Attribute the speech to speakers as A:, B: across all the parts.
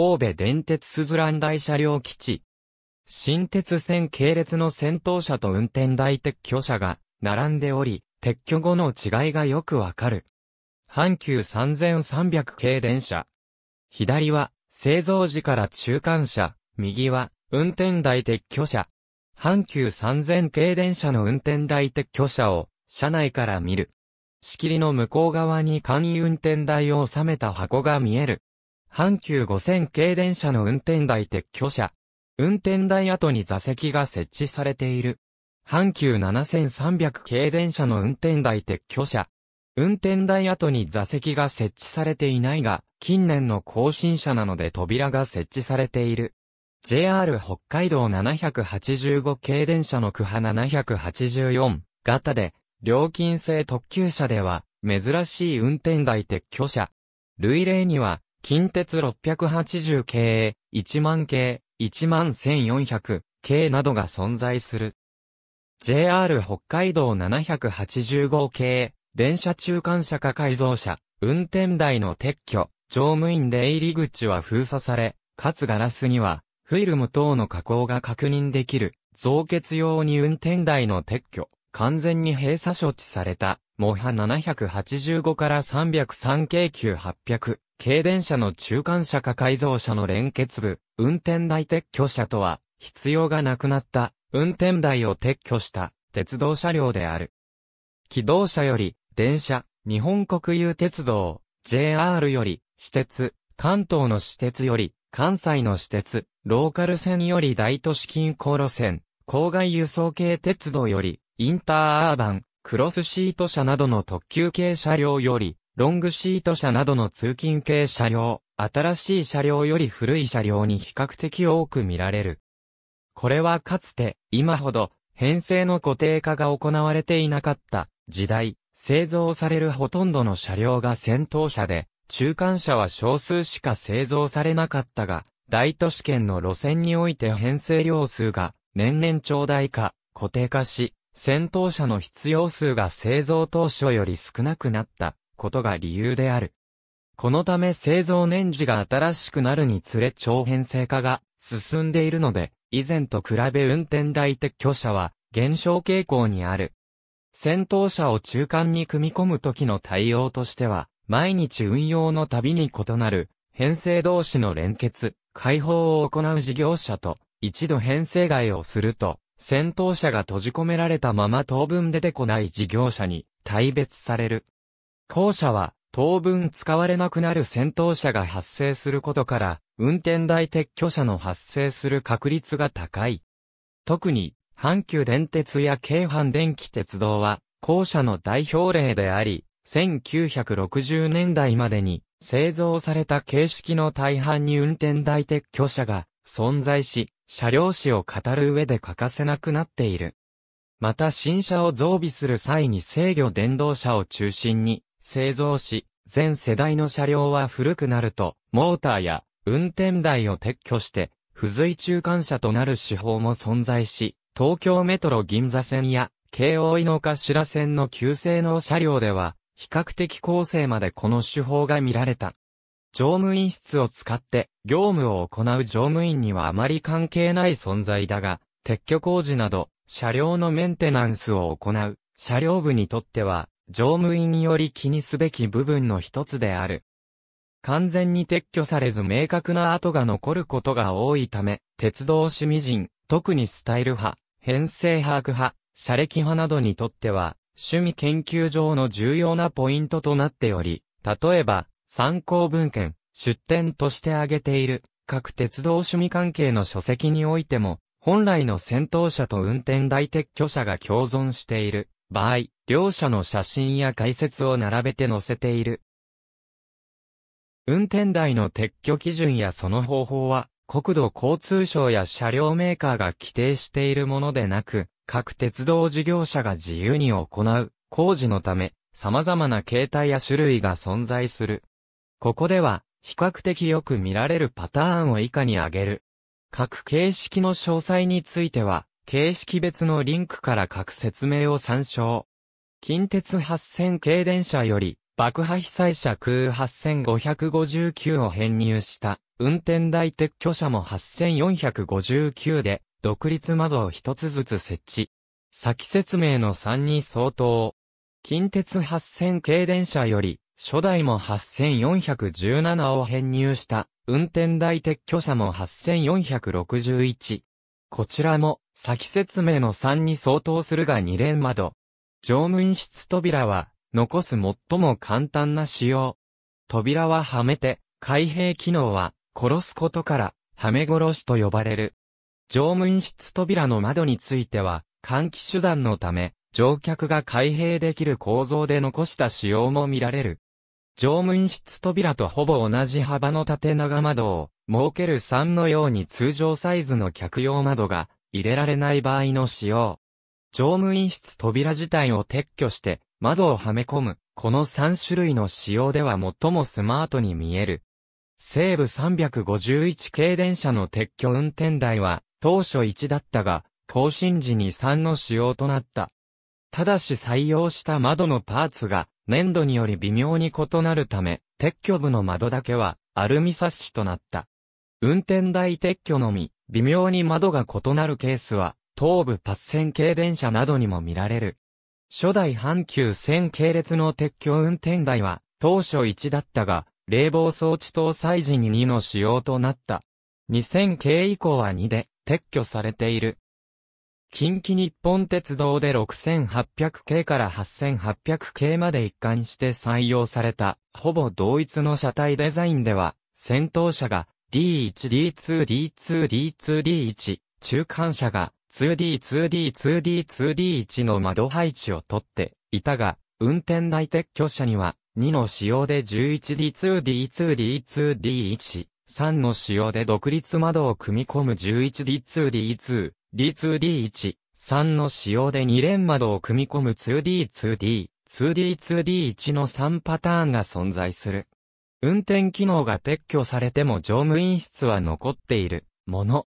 A: 神戸電鉄鈴蘭台車両基地。新鉄線系列の先頭車と運転台撤去車が並んでおり、撤去後の違いがよくわかる。阪急3300系電車。左は製造時から中間車、右は運転台撤去車。阪急3000系電車の運転台撤去車を車内から見る。仕切りの向こう側に簡易運転台を収めた箱が見える。阪急5000系電車の運転台撤去車。運転台跡に座席が設置されている。阪急7300系電車の運転台撤去車。運転台跡に座席が設置されていないが、近年の更新車なので扉が設置されている。JR 北海道785系電車の区波784型で、料金制特急車では、珍しい運転台撤去車。類例には、近鉄680系、1万系、1万1400系などが存在する。JR 北海道785系、電車中間車か改造車、運転台の撤去、乗務員出入り口は封鎖され、かつガラスには、フィルム等の加工が確認できる、増結用に運転台の撤去、完全に閉鎖処置された、モハ785から303京急800、軽電車の中間車か改造車の連結部、運転台撤去車とは、必要がなくなった、運転台を撤去した、鉄道車両である。機動車より、電車、日本国有鉄道、JR より、私鉄、関東の私鉄より、関西の私鉄、ローカル線より大都市近郊路線、郊外輸送系鉄道より、インターアーバン、クロスシート車などの特急系車両より、ロングシート車などの通勤系車両、新しい車両より古い車両に比較的多く見られる。これはかつて、今ほど、編成の固定化が行われていなかった時代、製造されるほとんどの車両が先頭車で、中間車は少数しか製造されなかったが、大都市圏の路線において編成量数が年々長大化、固定化し、先頭車の必要数が製造当初より少なくなったことが理由である。このため製造年次が新しくなるにつれ超編成化が進んでいるので、以前と比べ運転台撤去車は減少傾向にある。戦闘車を中間に組み込む時の対応としては、毎日運用のたびに異なる、編成同士の連結、解放を行う事業者と、一度編成外をすると、戦闘車が閉じ込められたまま当分出てこない事業者に、大別される。後者は、当分使われなくなる戦闘車が発生することから、運転台撤去車の発生する確率が高い。特に、阪急電鉄や京阪電気鉄道は、後者の代表例であり、1960年代までに製造された形式の大半に運転台撤去車が存在し、車両史を語る上で欠かせなくなっている。また新車を増備する際に制御電動車を中心に製造し、全世代の車両は古くなると、モーターや運転台を撤去して、付随中間車となる手法も存在し、東京メトロ銀座線や、京王井の頭線の旧性能車両では、比較的構成までこの手法が見られた。乗務員室を使って業務を行う乗務員にはあまり関係ない存在だが、撤去工事など車両のメンテナンスを行う車両部にとっては乗務員により気にすべき部分の一つである。完全に撤去されず明確な跡が残ることが多いため、鉄道趣味人、特にスタイル派、編成把握派、車歴派などにとっては、趣味研究上の重要なポイントとなっており、例えば、参考文献、出典として挙げている、各鉄道趣味関係の書籍においても、本来の先頭車と運転台撤去車が共存している。場合、両者の写真や解説を並べて載せている。運転台の撤去基準やその方法は、国土交通省や車両メーカーが規定しているものでなく、各鉄道事業者が自由に行う工事のため、様々な形態や種類が存在する。ここでは、比較的よく見られるパターンを以下に挙げる。各形式の詳細については、形式別のリンクから各説明を参照。近鉄8000系電車より、爆破被災者空8559を編入した、運転台撤去車も8459で、独立窓を一つずつ設置。先説明の3に相当。近鉄8000系電車より、初代も8417を編入した、運転台撤去車も8461、こちらも、先説明の3に相当するが2連窓。乗務員室扉は、残す最も簡単な仕様。扉ははめて、開閉機能は、殺すことから、はめ殺しと呼ばれる。乗務員室扉の窓については、換気手段のため、乗客が開閉できる構造で残した仕様も見られる。乗務員室扉とほぼ同じ幅の縦長窓を、設ける3のように通常サイズの客用窓が入れられない場合の使用。乗務員室扉自体を撤去して窓をはめ込む、この3種類の仕様では最もスマートに見える。西部351系電車の撤去運転台は当初1だったが、更新時に3の仕様となった。ただし採用した窓のパーツが粘土により微妙に異なるため、撤去部の窓だけはアルミサッシとなった。運転台撤去のみ、微妙に窓が異なるケースは、東部パス線系電車などにも見られる。初代阪急線系列の撤去運転台は、当初1だったが、冷房装置搭載時に2の仕様となった。2000系以降は2で、撤去されている。近畿日本鉄道で6800系から8800系まで一貫して採用された、ほぼ同一の車体デザインでは、先頭車が D1、D2、D2、D2、D1、中間車が 2D2D2D2D1 の窓配置をとっていたが、運転台撤去車には2の仕様で 11D2D2D2D1、3の仕様で独立窓を組み込む 11D2D2、D2D1、3の仕様で2連窓を組み込む 2D2D、2D2D1 の3パターンが存在する。運転機能が撤去されても乗務員室は残っているもの。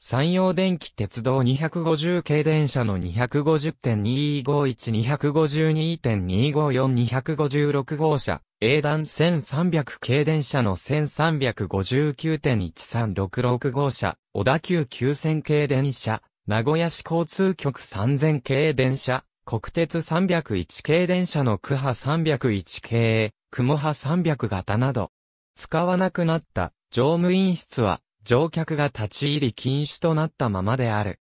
A: 山陽電気鉄道250系電車の2 5 0 2 5 1 2 5 2 2 5 4 2 5 6号車、A 段1300系電車の1359.1366号車、小田急9000系電車、名古屋市交通局3000系電車、国鉄301系電車の区波301系、雲波300型など、使わなくなった乗務員室は乗客が立ち入り禁止となったままである。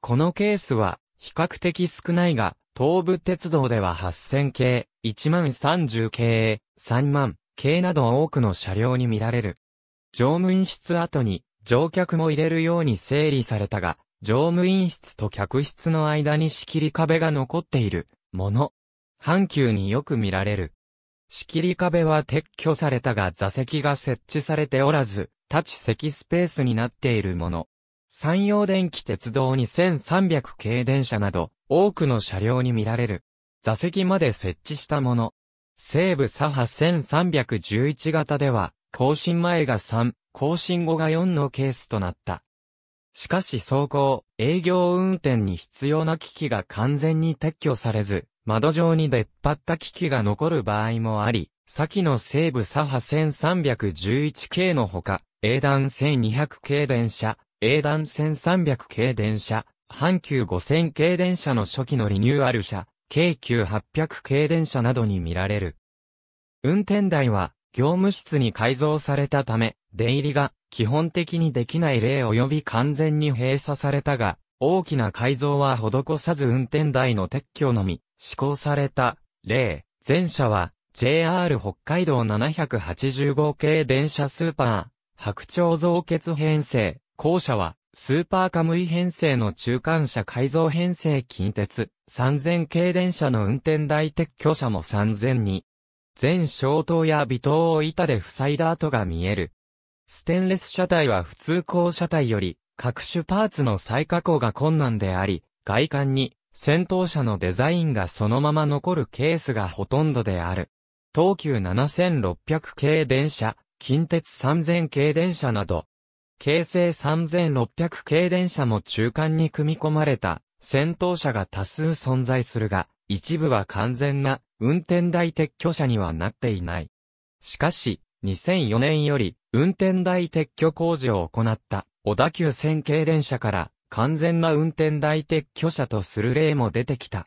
A: このケースは比較的少ないが、東武鉄道では8000系、1万3 0系、3万系など多くの車両に見られる。乗務員室後に乗客も入れるように整理されたが、乗務員室と客室の間に仕切り壁が残っているもの。阪急によく見られる。仕切り壁は撤去されたが座席が設置されておらず、立ち席スペースになっているもの。山陽電気鉄道2300系電車など、多くの車両に見られる。座席まで設置したもの。西部左派1311型では、更新前が3、更新後が4のケースとなった。しかし走行、営業運転に必要な機器が完全に撤去されず、窓状に出っ張った機器が残る場合もあり、先の西部左派1311系のほか、英断1200系電車、英断1300系電車、阪急5000系電車の初期のリニューアル車、京急800系電車などに見られる。運転台は、業務室に改造されたため、出入りが基本的にできない例及び完全に閉鎖されたが、大きな改造は施さず運転台の撤去のみ、施行された、例、前者は、JR 北海道785系電車スーパー、白鳥造血編成、後者は、スーパーカムイ編成の中間車改造編成近鉄、3000系電車の運転台撤去車も3000に、全消灯や微灯を板で塞いだ跡が見える。ステンレス車体は普通高車体より各種パーツの再加工が困難であり、外観に戦闘車のデザインがそのまま残るケースがほとんどである。東急7600系電車、近鉄3000系電車など、京成3600系電車も中間に組み込まれた戦闘車が多数存在するが、一部は完全な運転台撤去車にはなっていない。しかし、2004年より運転台撤去工事を行った小田急線系電車から完全な運転台撤去車とする例も出てきた。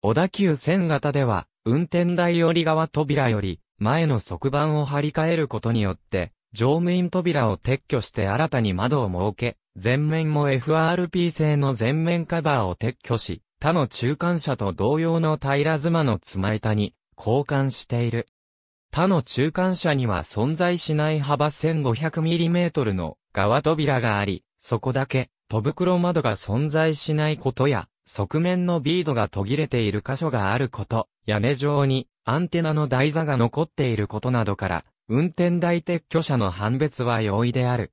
A: 小田急線型では、運転台寄り側扉より前の側板を張り替えることによって、乗務員扉を撤去して新たに窓を設け、前面も FRP 製の前面カバーを撤去し、他の中間車と同様の平妻の妻板に交換している。他の中間車には存在しない幅 1500mm の側扉があり、そこだけ、戸袋窓が存在しないことや、側面のビードが途切れている箇所があること、屋根上にアンテナの台座が残っていることなどから、運転台撤去者の判別は容易である。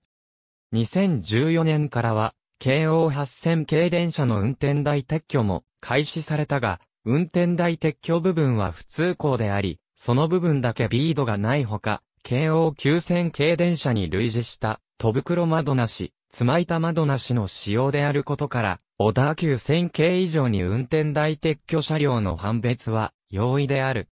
A: 2014年からは、京王8000系電車の運転台撤去も開始されたが、運転台撤去部分は普通校であり、その部分だけビードがないほか、京王急線軽電車に類似した、戸袋窓なし、つま板窓なしの仕様であることから、小田急線系以上に運転台撤去車両の判別は容易である。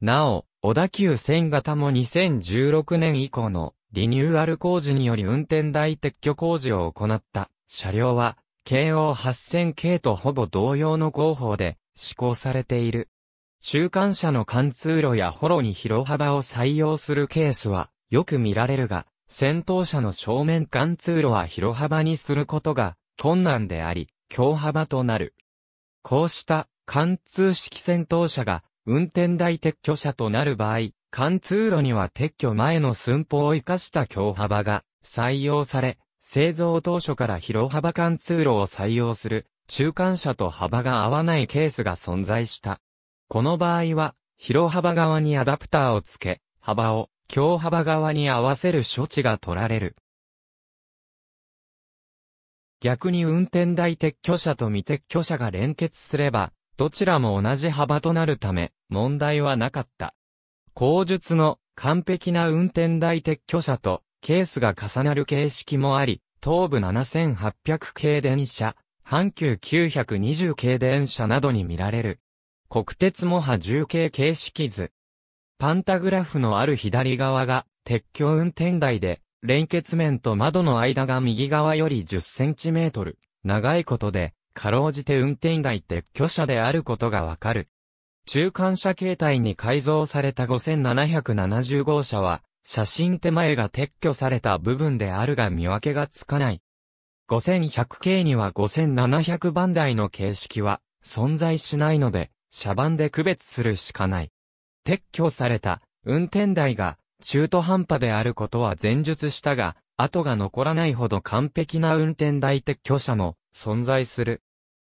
A: なお、小田急線型も2016年以降のリニューアル工事により運転台撤去工事を行った車両は、京王8000系とほぼ同様の工法で施行されている。中間車の貫通路やホロに広幅を採用するケースはよく見られるが、先頭車の正面貫通路は広幅にすることが困難であり、強幅となる。こうした貫通式先頭車が運転台撤去車となる場合、貫通路には撤去前の寸法を生かした強幅が採用され、製造当初から広幅貫通路を採用する中間車と幅が合わないケースが存在した。この場合は、広幅側にアダプターを付け、幅を強幅側に合わせる処置が取られる。逆に運転台撤去車と未撤去車が連結すれば、どちらも同じ幅となるため、問題はなかった。口述の完璧な運転台撤去車とケースが重なる形式もあり、東部7800系電車、阪急920系電車などに見られる。国鉄モハ重慶形式図。パンタグラフのある左側が鉄橋運転台で、連結面と窓の間が右側より10センチメートル、長いことで、かろうじて運転台撤去車であることがわかる。中間車形態に改造された5770号車は、写真手前が撤去された部分であるが見分けがつかない。5100系には5700番台の形式は存在しないので、車番で区別するしかない。撤去された、運転台が、中途半端であることは前述したが、後が残らないほど完璧な運転台撤去車も存在する。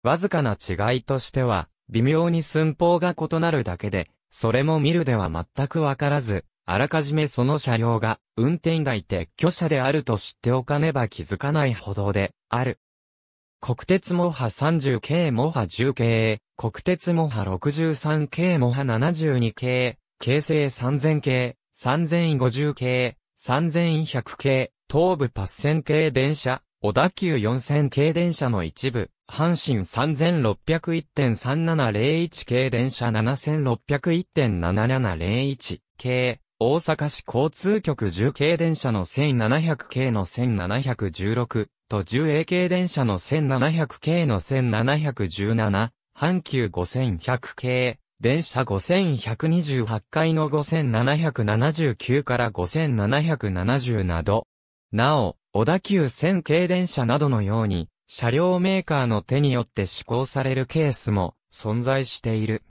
A: わずかな違いとしては、微妙に寸法が異なるだけで、それも見るでは全くわからず、あらかじめその車両が運転台撤去車であると知っておかねば気づかないほどである。国鉄モハ 30K モハ 10K、国鉄モハ 63K モハ 72K、京成 3000K、3050K、3100K、東武パッセン系電車、小田急4000系電車の一部、阪神3601.3701系電車7601.7701系、大阪市交通局10系電車の1700系の1716と 10A 系電車の1700系の1717、阪急5100系、電車5128回の5779から5770など。なお、小田急線系電車などのように、車両メーカーの手によって施行されるケースも存在している。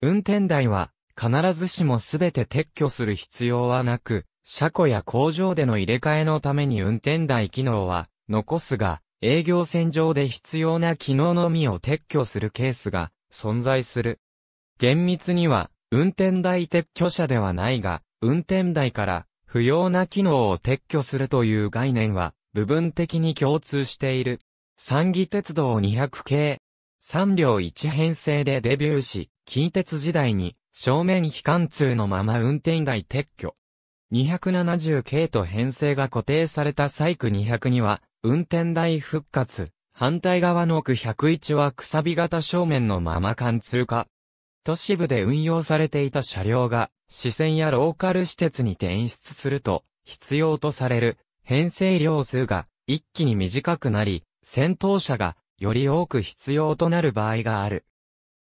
A: 運転台は、必ずしもすべて撤去する必要はなく、車庫や工場での入れ替えのために運転台機能は残すが、営業線上で必要な機能のみを撤去するケースが存在する。厳密には、運転台撤去者ではないが、運転台から不要な機能を撤去するという概念は部分的に共通している。三義鉄道200系。3両1編成でデビューし、近鉄時代に正面非貫通のまま運転台撤去。270系と編成が固定されたサイク200には運転台復活、反対側の区101はくさび型正面のまま貫通化。都市部で運用されていた車両が、支線やローカル施設に転出すると、必要とされる、編成量数が、一気に短くなり、戦闘車が、より多く必要となる場合がある。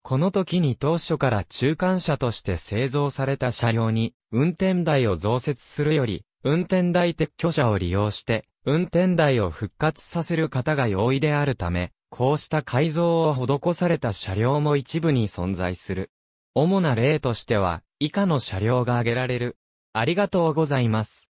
A: この時に当初から中間車として製造された車両に、運転台を増設するより、運転台撤去車を利用して、運転台を復活させる方が容易であるため、こうした改造を施された車両も一部に存在する。主な例としては、以下の車両が挙げられる。ありがとうございます。